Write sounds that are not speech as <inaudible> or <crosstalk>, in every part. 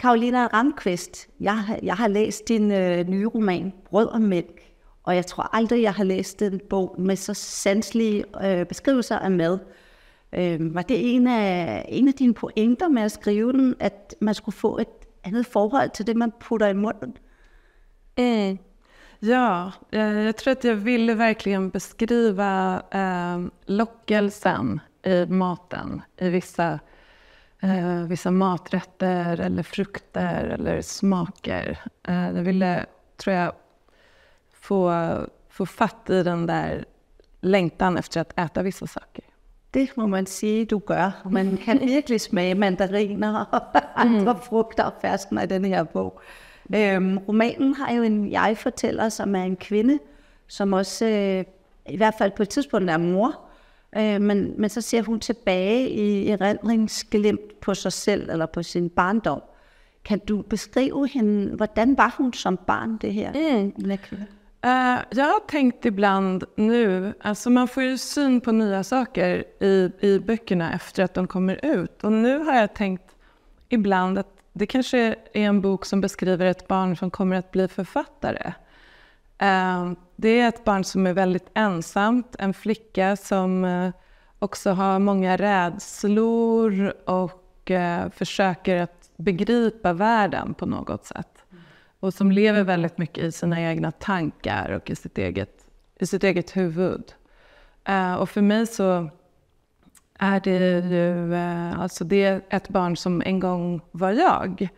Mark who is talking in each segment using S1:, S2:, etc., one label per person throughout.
S1: Karolina Ramqvist, jeg, jeg har læst din øh, nye roman, Brød og Mælk, og jeg tror aldrig, jeg har læst en bog med så sanselige øh, beskrivelser af mad. Øh, var det en af, en af dine pointer med at skrive den, at man skulle få et andet forhold till det man putter i munnen?
S2: Mm. Øh. Ja, øh, jag tror att jag ville verkligen beskriva eh, øh, lockelsen i maten i vissa Eh, vissa maträtter eller frukter eller smaker. Eh, jag ville, tror jag, få, få fatt i den där längtan efter att äta vissa saker.
S1: Det får man säga du gör. Man kan <laughs> verkligen smaka mandariner och andra mm. frukter och färskener i den här boken. Øhm, romanen har ju en jeg-fortæller, som är en kvinna, som också, øh, i hvert fall på ett tidspunkt, är mor, Øh, men, men så ser hon tillbaka i erindringsglimt på sig själv eller på sin barndom. Kan du beskriva henne, hvordan var hon som barn det här?
S2: Mm. Uh, jag har tänkt ibland nu, alltså man får ju syn på nya saker i, i böckerna efter att de kommer ut. Och nu har jag tänkt ibland att det kanske är en bok som beskriver ett barn som kommer att bli författare. Eh, det är ett barn som är väldigt ensamt, en flicka som eh, också har många rädslor och eh, försöker att begripa världen på något sätt. Och som lever väldigt mycket i sina egna tankar och i sitt eget, i sitt eget huvud. Och för mig så är det ju, alltså det är ett barn som en gång var jag.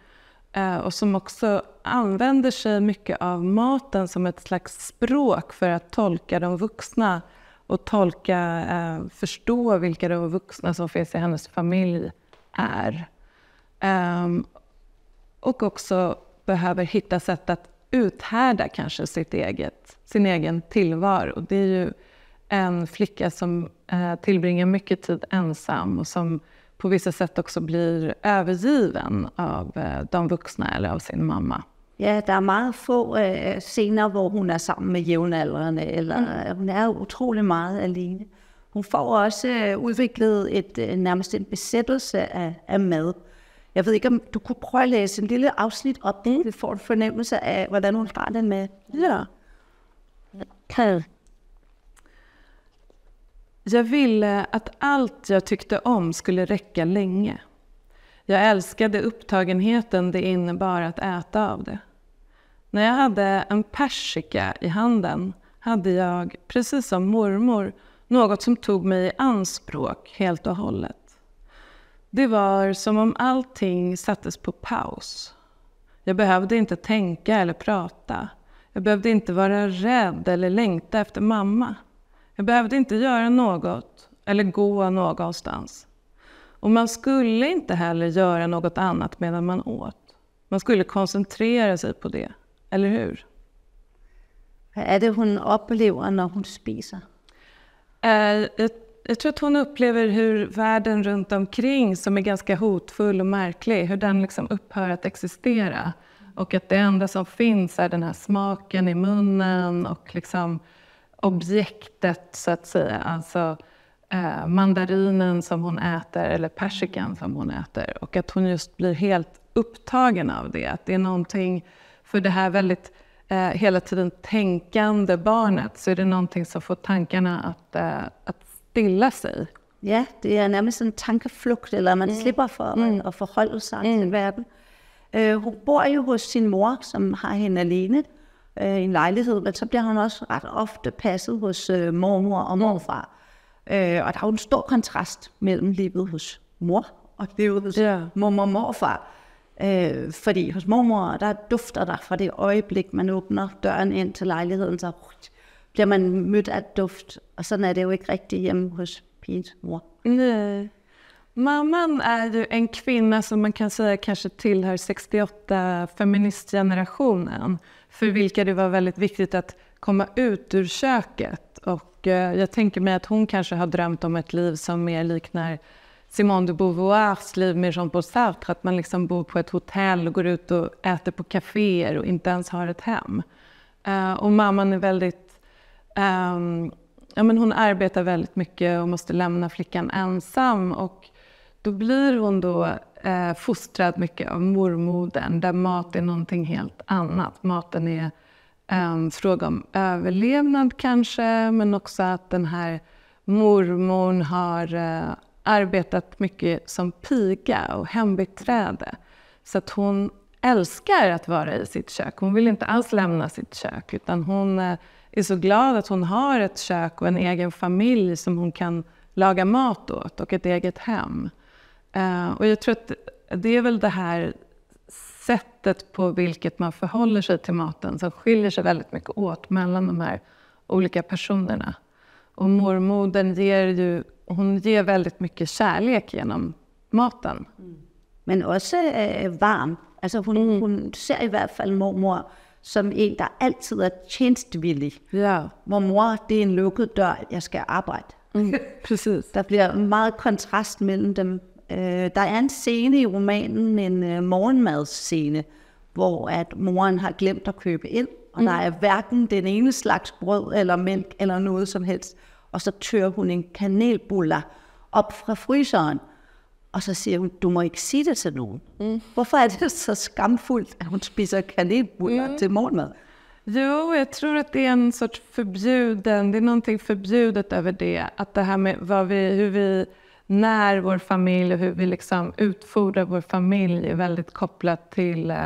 S2: Eh, och som också använder sig mycket av maten som ett slags språk för att tolka de vuxna och tolka, eh, förstå vilka de vuxna som finns i hennes familj är. Ehm, och också behöver hitta sätt att uthärda kanske sitt eget, sin egen tillvaro. Det är ju en flicka som eh, tillbringar mycket tid ensam och som på vissa sätt också blir övergiven av eh, de vuxna eller av sin mamma.
S1: Ja, det är många få scener där eh, hon är samman med jämnåldrande. Mm. Eh, hon är otroligt mycket alene. Hon får också utvecklat ett, närmast en besättelse av, av mat. Jag vet inte om du kunde pröva läsa en liten avsnitt om mm. det, så får en förnemmelse av hur hon har det med vidare.
S2: Jag ville att allt jag tyckte om skulle räcka länge. Jag älskade upptagenheten det innebar att äta av det. När jag hade en persika i handen hade jag, precis som mormor, något som tog mig i anspråk helt och hållet. Det var som om allting sattes på paus. Jag behövde inte tänka eller prata. Jag behövde inte vara rädd eller längta efter mamma. Jag behövde inte göra något eller gå någonstans. Och man skulle inte heller göra något annat medan man åt. Man skulle koncentrera sig på det, eller hur? Vad är det hon upplever när hon spiser? Eh, jag, tror att hon upplever hur världen runt omkring, som är ganska hotfull och märklig, hur den liksom upphör att existera. Och att det enda som finns är den här smaken i munnen och liksom objektet, så att säga. Alltså eh, mandarinen som hon äter eller persikan som hon äter. Och att hon just blir helt upptagen av det. Att det är någonting, för det här väldigt eh, hela tiden tänkande barnet, så är det någonting som får tankarna att, eh, att stilla sig.
S1: Ja, det är närmast en tankeflukt, eller man mm. slipper for mm. at forholde sig mm. världen. verden. Uh, hun bor jo hos sin mor, som har henne alene, øh, en lejlighed, men så bliver han også ret ofte passet hos øh, mormor og morfar. Øh, og der er jo en stor kontrast mellem livet hos mor og livet hos ja. mormor og morfar. Øh, fordi hos mormor, der dufter der fra det øjeblik, man åbner døren ind til lejligheden, så bliver man mødt af duft. Og sådan er det jo ikke rigtigt hjemme hos pigens mor.
S2: Øh. Mamman är ju en kvinna som man kan säga kanske tillhör 68 feministgenerationen för vilka det var väldigt viktigt att komma ut ur köket. Och eh, jag tänker mig att hon kanske har drömt om ett liv som mer liknar Simone de Beauvoirs liv med Jean-Paul Sartre, att man liksom bor på ett hotell och går ut och äter på kaféer och inte ens har ett hem. Eh, och mamman är väldigt... Um, ja, men hon arbetar väldigt mycket och måste lämna flickan ensam. Och då blir hon då eh, fostrad mycket av mormodern där mat är någonting helt annat. Maten är en ehm, fråga om överlevnad kanske, men också att den här mormon har eh, arbetat mycket som piga och hembiträde. Så att hon älskar att vara i sitt kök. Hon vill inte alls lämna sitt kök utan hon eh, är så glad att hon har ett kök och en egen familj som hon kan laga mat åt och ett eget hem. Eh, och jag tror att det är väl det här sättet på vilket man förhåller sig till maten som skiljer sig väldigt mycket åt mellan de här olika personerna. Och mormodern ger ju, hon ger väldigt mycket kärlek genom maten. Mm. Men också eh, varm.
S1: Alltså hon, mm. hon ser i varje fall mormor som en som alltid är tjänstvillig. Ja. Mormor, det är en lukkad dörr, jag ska arbeta. Mm. Precis. Det blir mycket kontrast mellan dem Øh, der er en scene i romanen, en øh, morgenmadsscene, hvor at moren har glemt at købe ind, og mm. der er hverken den ene slags brød eller mælk eller noget som helst. Og så tør hun en kanelbuller op fra fryseren, og så siger hun, du må ikke sige det til nogen. Mm. Hvorfor er det så skamfullt, att hon spiser kanelbullar mm. till morgonmad?
S2: Jo, jag tror att det är en sorts förbjuden, det är någonting förbjudet över det. Att det här med vad vi, hur vi när vår familj och hur vi liksom utfodrar vår familj är väldigt kopplat till eh,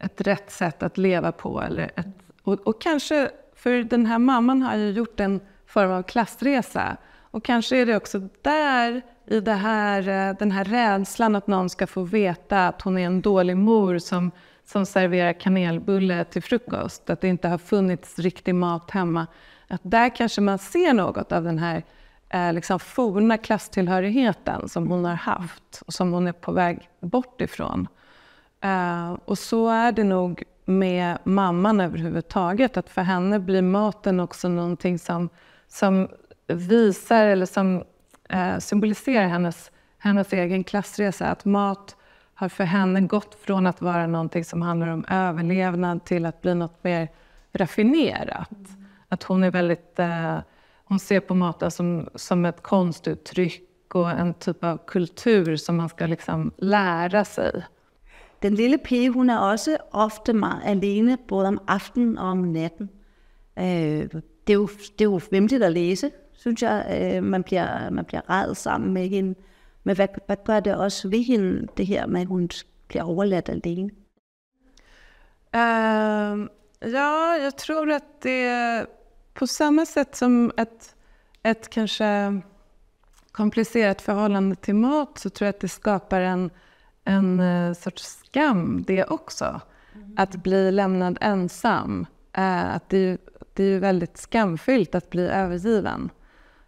S2: ett rätt sätt att leva på. Eller ett, och, och kanske, för den här mamman har ju gjort en form av klassresa. Och kanske är det också där, i det här, eh, den här rädslan att någon ska få veta att hon är en dålig mor som, som serverar kanelbulle till frukost, att det inte har funnits riktig mat hemma. Att där kanske man ser något av den här eh, liksom forna klasstillhörigheten som hon har haft och som hon är på väg bort ifrån. Eh, och så är det nog med mamman överhuvudtaget. Att för henne blir maten också någonting som, som visar eller som eh, symboliserar hennes, hennes egen klassresa. Att mat har för henne gått från att vara någonting som handlar om överlevnad till att bli något mer raffinerat. Att hon är väldigt eh, hon ser på Mata som, som ett konstuttryck och en typ av kultur som man ska liksom lära sig. Den lilla
S1: P hon är också ofta alene både om aften och om natten. Øh, det är ju, det att läsa, tycker jag. Man blir, man blir rädd samman med henne. Men vad, vad gör det också vid henne, det här med att hon blir överlämnad alene?
S2: Uh, ja, jag tror att det på samma sätt som ett, ett kanske komplicerat förhållande till mat så tror jag att det skapar en, en eh, sorts skam det också. Mm. Att bli lämnad ensam. Eh, att det, är ju, det är ju väldigt skamfyllt att bli övergiven.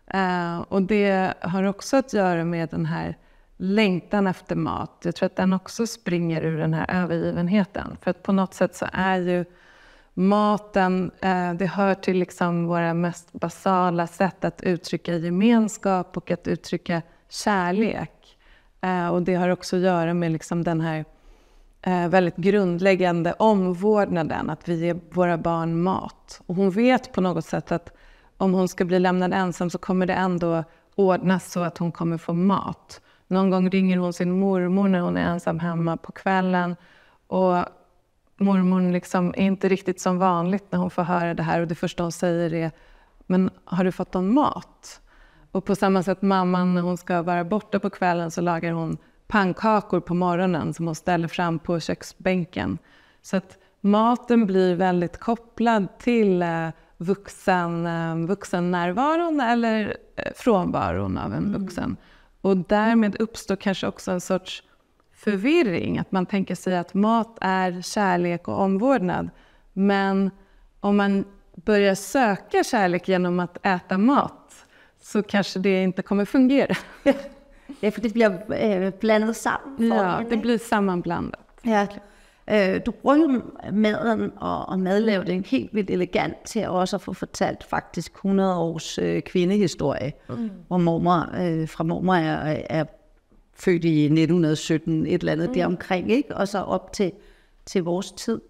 S2: Eh, och det har också att göra med den här längtan efter mat. Jag tror att den också springer ur den här övergivenheten. För att på något sätt så är ju Maten, eh, det hör till liksom våra mest basala sätt att uttrycka gemenskap och att uttrycka kärlek. Eh, och det har också att göra med liksom den här eh, väldigt grundläggande omvårdnaden, att vi ger våra barn mat. Och hon vet på något sätt att om hon ska bli lämnad ensam så kommer det ändå ordnas så att hon kommer få mat. Någon gång ringer hon sin mormor när hon är ensam hemma på kvällen och mormor liksom är inte riktigt som vanligt när hon får höra det här och det första hon säger är Men har du fått någon mat? Och på samma sätt mamman när hon ska vara borta på kvällen så lagar hon pannkakor på morgonen som hon ställer fram på köksbänken. Så att maten blir väldigt kopplad till eh, vuxen, eh, vuxennärvaron eller eh, frånvaron av en mm. vuxen. Och därmed uppstår kanske också en sorts förvirring. Att man tänker sig att mat är kärlek och omvårdnad. Men om man börjar söka kärlek genom att äta mat så kanske det inte kommer fungera. <laughs> det blir eh, blandat samman. Ja, det blir sammanblandat.
S1: Ja. Eh, du bruger maden och matlagningen helt vildt elegant til att at få fortalt faktisk 100 års øh, kvindehistorie, mm. mormor, øh, fra mormor er, er født i 1917, et eller andet mm. deromkring, ikke? og så op til, til vores tid.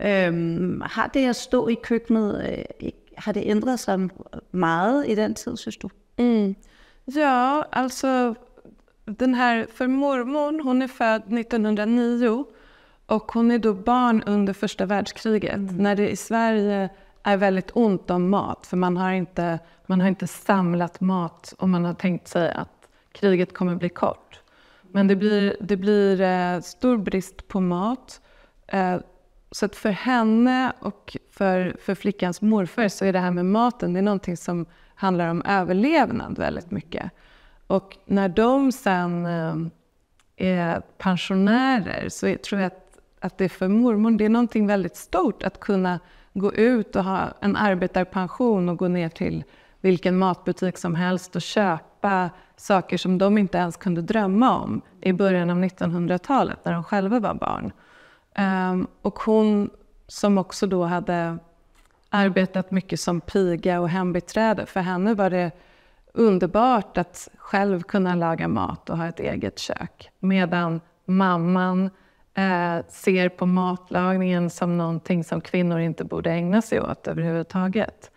S1: Øhm, har det at stå i køkkenet, øh, har
S2: det ændrat sig meget i
S1: den tid, synes du? Mm.
S2: Ja, alltså den här, för mormor, hon är född 1909 och hon är då barn under första världskriget mm. när det i Sverige är väldigt ont om mat för man har, inte, man har inte samlat mat och man har tänkt sig att kriget kommer bli kort. Men det blir, det blir eh, stor brist på mat. Eh, så att för henne och för, för flickans morfar så är det här med maten det är någonting som handlar om överlevnad väldigt mycket. Och när de sen eh, är pensionärer så tror jag att, att det för mormor det är någonting väldigt stort att kunna gå ut och ha en arbetarpension och gå ner till vilken matbutik som helst och köpa skapa saker som de inte ens kunde drömma om i början av 1900-talet när de själva var barn. Ehm, och hon som också då hade arbetat mycket som piga och hembiträde, för henne var det underbart att själv kunna laga mat och ha ett eget kök. Medan mamman eh, ser på matlagningen som någonting som kvinnor inte borde ägna sig åt överhuvudtaget.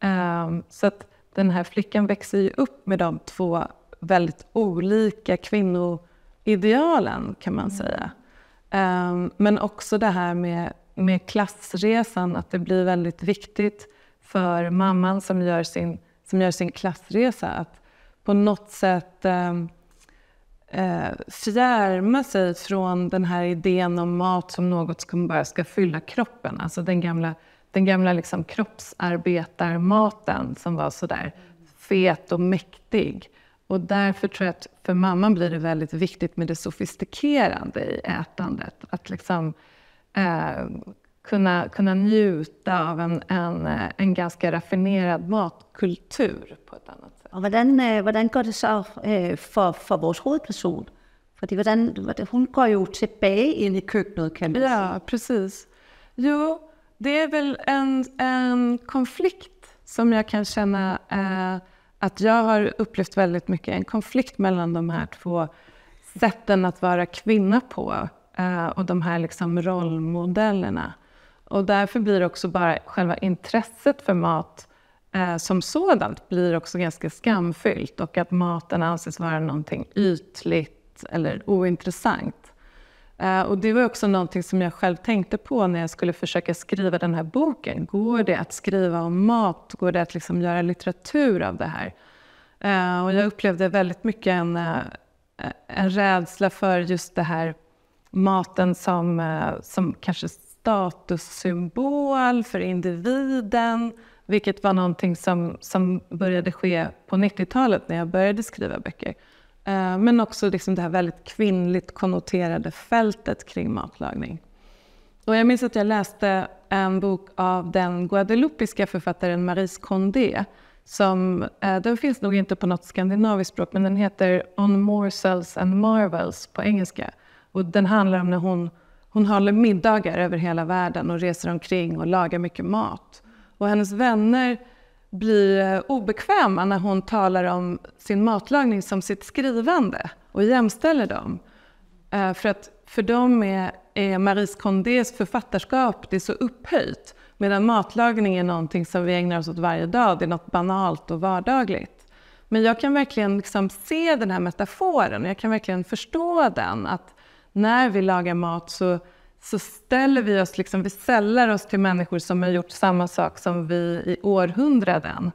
S2: Mm. Um, så att den här flickan växer ju upp med de två väldigt olika kvinnoidealen kan man mm. säga. Um, men också det här med, med klassresan, att det blir väldigt viktigt för mamman som gör sin, som gör sin klassresa att på något sätt ehm, eh, fjärma sig från den här idén om mat som något som bara ska fylla kroppen, alltså den gamla den gamla liksom kroppsarbetarmaten som var sådär fet och mäktig. Och därför tror jag att för mamman blir det väldigt viktigt med det sofistikerande i ätandet. Att liksom, eh, kunna, kunna njuta av en, en, eh, en ganska raffinerad matkultur på ett annat sätt. Och hvordan, eh, går det så eh,
S1: för, för vår huvudperson? För hvordan, hon går ju tillbaka in i köket kan
S2: man säga. Ja, precis. Jo, det är väl en, en konflikt som jag kan känna eh, att jag har upplevt väldigt mycket. En konflikt mellan de här två sätten att vara kvinna på eh, och de här liksom rollmodellerna. Och därför blir också bara själva intresset för mat eh, som sådant blir också ganska skamfyllt och att maten anses vara någonting ytligt eller ointressant. Eh, och det var också någonting som jag själv tänkte på när jag skulle försöka skriva den här boken. Går det att skriva om mat? Går det att liksom göra litteratur av det här? Eh, och jag upplevde väldigt mycket en, eh, en rädsla för just det här maten som, som kanske statussymbol för individen, vilket var någonting som, som började ske på 90-talet när jag började skriva böcker. Eh, men också liksom det här väldigt kvinnligt konnoterade fältet kring matlagning. Och jag minns att jag läste en bok av den guadeloupiska författaren Maris Condé. Som, eh, den finns nog inte på något skandinaviskt språk, men den heter On Morsels and Marvels på engelska. Och den handlar om när hon, hon håller middagar över hela världen och reser omkring och lagar mycket mat. Och hennes vänner blir eh, obekväma när hon talar om sin matlagning som sitt skrivande och jämställer dem. Eh, för att för dem är, är Maris Condés författarskap det är så upphöjt medan matlagning är någonting som vi ägnar oss åt varje dag, det är något banalt och vardagligt. Men jag kan verkligen liksom se den här metaforen och jag kan verkligen förstå den att när vi lagar mat så så ställer vi oss liksom, vi sällar oss till människor som har gjort samma sak som vi i århundraden.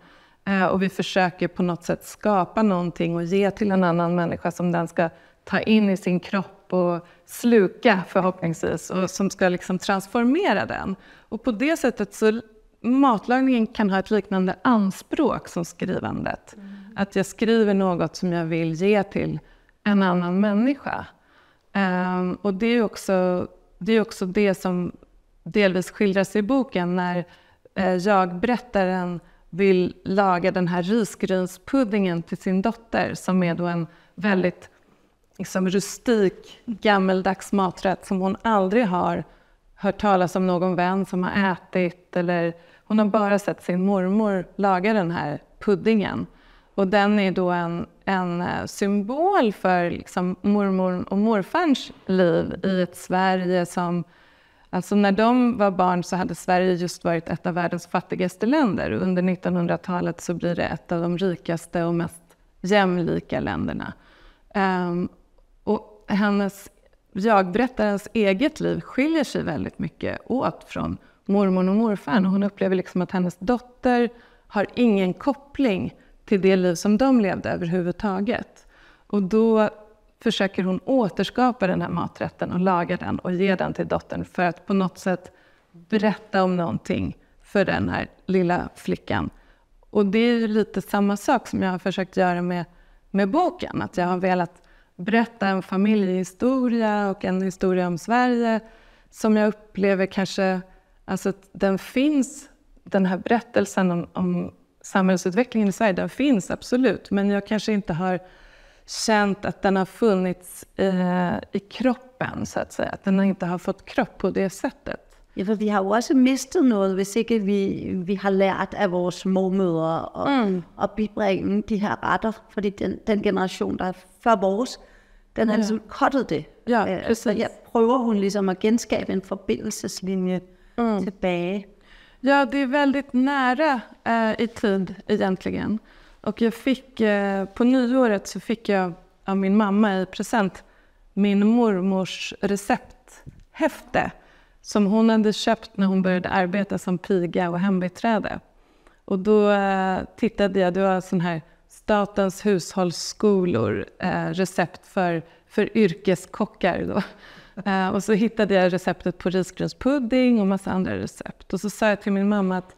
S2: Eh, och vi försöker på något sätt skapa någonting och ge till en annan människa som den ska ta in i sin kropp och sluka förhoppningsvis och som ska liksom transformera den. Och på det sättet så matlagningen kan ha ett liknande anspråk som skrivandet. Mm. Att jag skriver något som jag vill ge till en annan människa. Ehm, och det är också det är också det som delvis skildras i boken när eh, jag-berättaren vill laga den här risgrynspuddingen till sin dotter som är då en väldigt liksom, rustik, gammeldags maträtt som hon aldrig har hört talas om någon vän som har ätit eller hon har bara sett sin mormor laga den här puddingen. Och den är då en, en eh, symbol för liksom mormor och morfarns liv i ett Sverige som Alltså när de var barn så hade Sverige just varit ett av världens fattigaste länder. Under 1900-talet så blir det ett av de rikaste och mest jämlika länderna. Um, och hennes, jag-berättarens eget liv skiljer sig väldigt mycket åt från mormor och morfar. Hon upplever liksom att hennes dotter har ingen koppling till det liv som de levde överhuvudtaget. Och då försöker hon återskapa den här maträtten och laga den och ge den till dottern för att på något sätt berätta om någonting för den här lilla flickan. Och det är ju lite samma sak som jag har försökt göra med, med boken. Att jag har velat berätta en familjehistoria och en historia om Sverige som jag upplever kanske, alltså den finns, den här berättelsen om, om samhällsutvecklingen i Sverige, den finns absolut, men jag kanske inte har känt att den har funnits eh, i kroppen, så att säga. Att den inte har fått kropp på det sättet. Ja, för vi har ju också mistet något, om ikke vi, vi har lärt av våra
S1: småmödrar och, mm. och bibringa de här rätter. För den, den generation som är före oss den har ja. liksom kottat det. Ja, precis. Øh, så jag prövar hon liksom att genskapa
S2: en förbindelseslinje mm. tillbaka. Ja, det är väldigt nära eh, i tid egentligen. Och jag fick, eh, på nyåret så fick jag av min mamma i present min mormors recepthäfte som hon hade köpt när hon började arbeta som piga och hembiträde. Och då eh, tittade jag, det var sån här Statens hushållsskolor, eh, recept för, för yrkeskockar. Då. Uh, och så hittade jag receptet på risgrynspudding och massa andra recept. Och så sa jag till min mamma att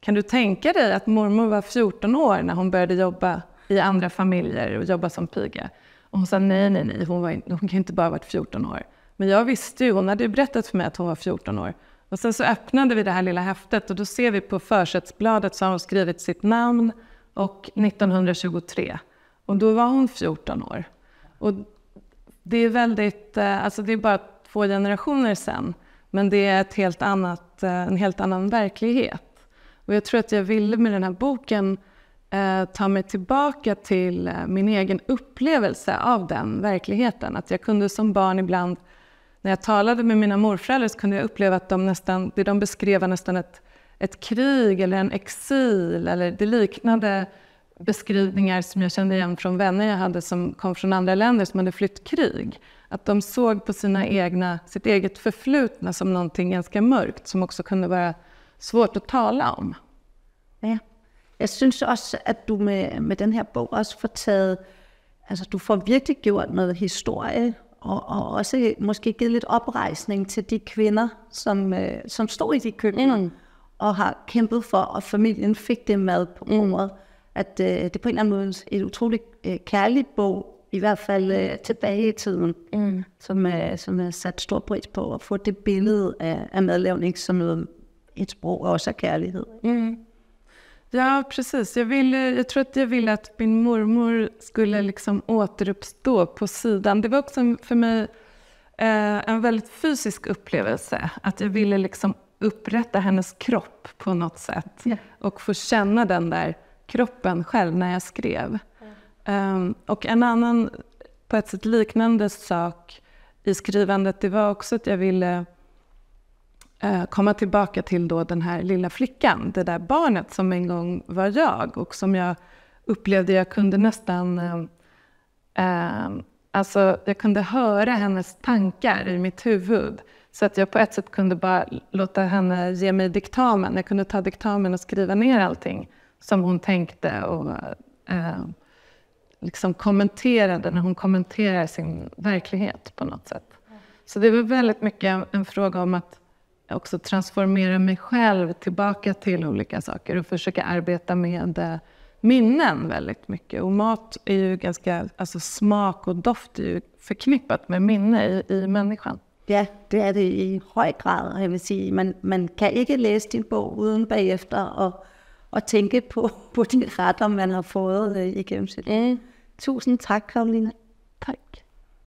S2: kan du tänka dig att mormor var 14 år när hon började jobba i andra familjer och jobba som piga? Och hon sa nej, nej, nej, hon, var, hon kan inte bara ha varit 14 år. Men jag visste ju, hon hade ju berättat för mig att hon var 14 år. Och sen så öppnade vi det här lilla häftet och då ser vi på försättsbladet så har hon skrivit sitt namn och 1923. Och då var hon 14 år. Och det är väldigt, eh, alltså det är bara två generationer sen, men det är ett helt annat, eh, en helt annan verklighet. Och jag tror att jag ville med den här boken eh, ta mig tillbaka till min egen upplevelse av den verkligheten. Att jag kunde som barn ibland, när jag talade med mina morföräldrar, så kunde jag uppleva att de nästan, det de beskrev var nästan ett, ett krig eller en exil, eller det liknade beskrivningar som jag kände igen från vänner jag hade som kom från andra länder som hade flytt krig. Att de såg på sina egna, sitt eget förflutna som någonting ganska mörkt som också kunde vara svårt att tala om. Ja. Jag syns också att du med, med den här boken också får taget, alltså du får
S1: verkligen gjort något historia och, och också måske givet lite upprejsning till de kvinnor som, øh, som stod i de köken mm. och har kämpat för att familjen fick det mat på bordet. Mm at øh, det på en eller anden måde er en utrolig øh, kærlig bog, i hvert fald øh, tilbage i tiden, mm. som, øh, som sat stor pris på at få det billede af, af medlevning som noget, ett språk också kärlighet. Mm.
S2: Ja, precis. Jag, ville, eh, jag tror att jag ville att min mormor skulle liksom återuppstå på sidan. Det var också för mig eh, en väldigt fysisk upplevelse. Att jag ville liksom upprätta hennes kropp på något sätt yeah. och få känna den där kroppen själv när jag skrev. Mm. Um, och en annan, på ett sätt liknande sak i skrivandet, det var också att jag ville eh, komma tillbaka till då den här lilla flickan, det där barnet som en gång var jag och som jag upplevde, jag kunde nästan uh, Alltså, jag kunde höra hennes tankar i mitt huvud. Så att jag på ett sätt kunde bara låta henne ge mig diktamen. Jag kunde ta diktamen och skriva ner allting som hon tänkte och eh, liksom kommenterade när hon kommenterar sin verklighet på något sätt. Så det var väldigt mycket en fråga om att också transformera mig själv tillbaka till olika saker och försöka arbeta med eh, minnen väldigt mycket. Och mat är ju ganska, alltså smak och doft är ju förknippat med minne i, i människan. Ja, det är det i
S1: hög grad. Jag vill säga, man, man kan inte läsa din bok utan bagefter och at tænke på, på de retter, man har fået øh, igennem sit. Mm. Tusind tak, Karolina. Tak.